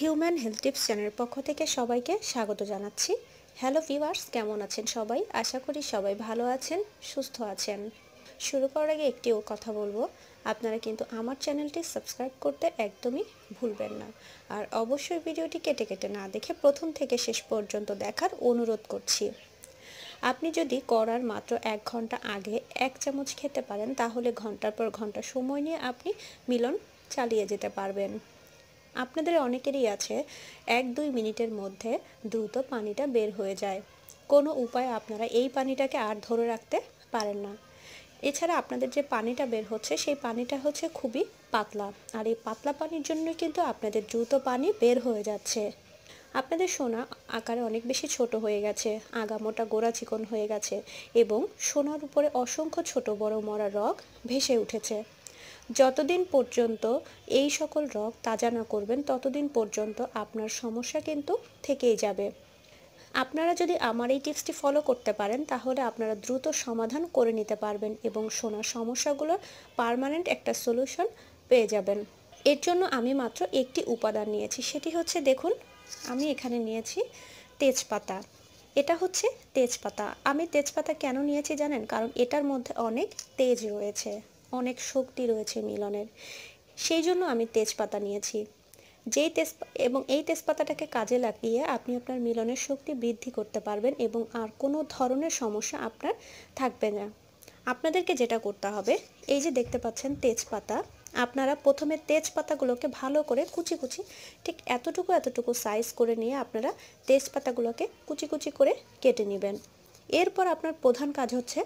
human health tips চ্যানেলের পক্ষ থেকে সবাইকে স্বাগত জানাচ্ছি হ্যালো ভিউয়ার্স কেমন আছেন সবাই আশা করি সবাই ভালো আছেন সুস্থ আছেন শুরু করার আগে একটিও কথা বলবো আপনারা কিন্তু আমার চ্যানেলটি সাবস্ক্রাইব করতে একদমই ভুলবেন না আর অবশ্যই ভিডিওটি কেটে কেটে না দেখে প্রথম থেকে শেষ পর্যন্ত দেখার অনুরোধ করছি আপনি যদি করার মাত্র এক ঘন্টা আগে এক চামচ খেতে পারেন তাহলে ঘন্টার পর ঘন্টা সময় নিয়ে আপনি মিলন চালিয়ে যেতে পারবেন আপনাদের অনেকেরই আছে এক দুই মিনিটের মধ্যে দ্রুত পানিটা বের হয়ে যায় কোনো উপায় আপনারা এই পানিটাকে আর ধরে রাখতে পারেন না এছাড়া আপনাদের যে পানিটা বের হচ্ছে সেই পানিটা হচ্ছে খুবই পাতলা আর এই পাতলা পানির জন্য কিন্তু আপনাদের দ্রুত পানি বের হয়ে যাচ্ছে আপনাদের সোনা আকারে অনেক বেশি ছোট হয়ে গেছে আগামোটা গোড়া চিকন হয়ে গেছে এবং সোনার উপরে অসংখ্য ছোট বড় মরা রগ ভেসে উঠেছে যতদিন পর্যন্ত এই সকল রগ তাজা না করবেন ততদিন পর্যন্ত আপনার সমস্যা কিন্তু থেকেই যাবে আপনারা যদি আমার এই টিপসটি ফলো করতে পারেন তাহলে আপনারা দ্রুত সমাধান করে নিতে পারবেন এবং সোনার সমস্যাগুলোর পারমানেন্ট একটা সলিউশন পেয়ে যাবেন এর জন্য আমি মাত্র একটি উপাদান নিয়েছি সেটি হচ্ছে দেখুন আমি এখানে নিয়েছি তেজপাতা এটা হচ্ছে তেজপাতা আমি তেজপাতা কেন নিয়েছি জানেন কারণ এটার মধ্যে অনেক তেজ রয়েছে অনেক শক্তি রয়েছে মিলনের সেই জন্য আমি তেজপাতা নিয়েছি যেই তেজ এবং এই তেজপাতাটাকে কাজে লাগিয়ে আপনি আপনার মিলনের শক্তি বৃদ্ধি করতে পারবেন এবং আর কোনো ধরনের সমস্যা আপনার থাকবে না আপনাদেরকে যেটা করতে হবে এই যে দেখতে পাচ্ছেন তেজপাতা আপনারা প্রথমে তেজপাতাগুলোকে ভালো করে কুচি কুচি ঠিক এতটুকু এতটুকু সাইজ করে নিয়ে আপনারা তেজপাতাগুলোকে কুচি কুচি করে কেটে নেবেন এরপর আপনার প্রধান কাজ হচ্ছে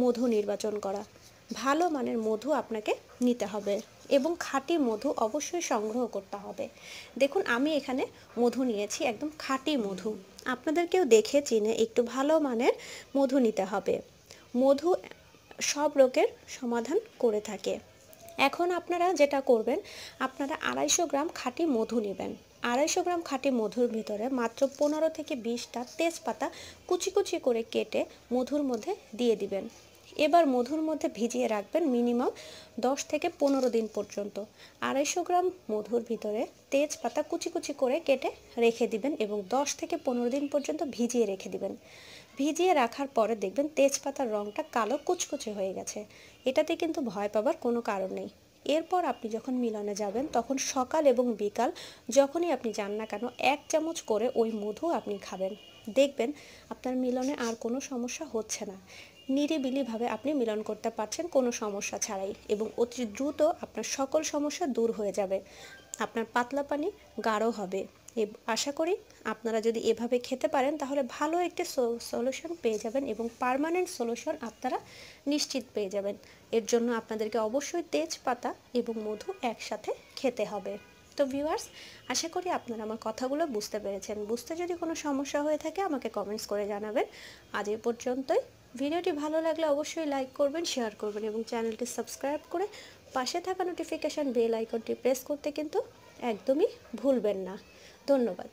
মধু নির্বাচন করা ভালো মানের মধু আপনাকে নিতে হবে এবং খাঁটি মধু অবশ্যই সংগ্রহ করতে হবে দেখুন আমি এখানে মধু নিয়েছি একদম খাঁটি মধু আপনাদেরকেও দেখে চিনে একটু ভালো মানের মধু নিতে হবে মধু সব রোগের সমাধান করে থাকে এখন আপনারা যেটা করবেন আপনারা আড়াইশো গ্রাম খাঁটি মধু নেবেন আড়াইশো গ্রাম খাঁটি মধুর ভিতরে মাত্র পনেরো থেকে বিশটা তেজপাতা কুচি কুচি করে কেটে মধুর মধ্যে দিয়ে দিবেন এবার মধুর মধ্যে ভিজিয়ে রাখবেন মিনিমাম 10 থেকে পনেরো দিন পর্যন্ত আড়াইশো গ্রাম মধুর ভিতরে তেজপাতা কুচি কুচি করে কেটে রেখে দিবেন এবং 10 থেকে পনেরো দিন পর্যন্ত ভিজিয়ে রেখে দিবেন ভিজিয়ে রাখার পরে দেখবেন তেজপাতার রঙটা কালো কুচকুচে হয়ে গেছে এটাতে কিন্তু ভয় পাবার কোনো কারণ নেই এরপর আপনি যখন মিলনে যাবেন তখন সকাল এবং বিকাল যখনই আপনি যান না কেন এক চামচ করে ওই মধু আপনি খাবেন দেখবেন আপনার মিলনে আর কোনো সমস্যা হচ্ছে না নিরিবিলিভাবে আপনি মিলন করতে পারছেন কোনো সমস্যা ছাড়াই এবং অতি দ্রুত আপনার সকল সমস্যা দূর হয়ে যাবে আপনার পাতলা পানি গাঢ় হবে আশা করি আপনারা যদি এভাবে খেতে পারেন তাহলে ভালো একটি সলিউশন পেয়ে যাবেন এবং পারমানেন্ট সলিউশন আপনারা নিশ্চিত পেয়ে যাবেন এর জন্য আপনাদেরকে অবশ্যই তেজপাতা এবং মধু একসাথে খেতে হবে তো ভিউয়ার্স আশা করি আপনারা আমার কথাগুলো বুঝতে পেরেছেন বুঝতে যদি কোনো সমস্যা হয়ে থাকে আমাকে কমেন্টস করে জানাবেন আজ এ পর্যন্তই ভিডিওটি ভালো লাগলে অবশ্যই লাইক করবেন শেয়ার করবেন এবং চ্যানেলটি সাবস্ক্রাইব করে পাশে থাকা নোটিফিকেশান বেল আইকনটি প্রেস করতে কিন্তু একদমই ভুলবেন না ধন্যবাদ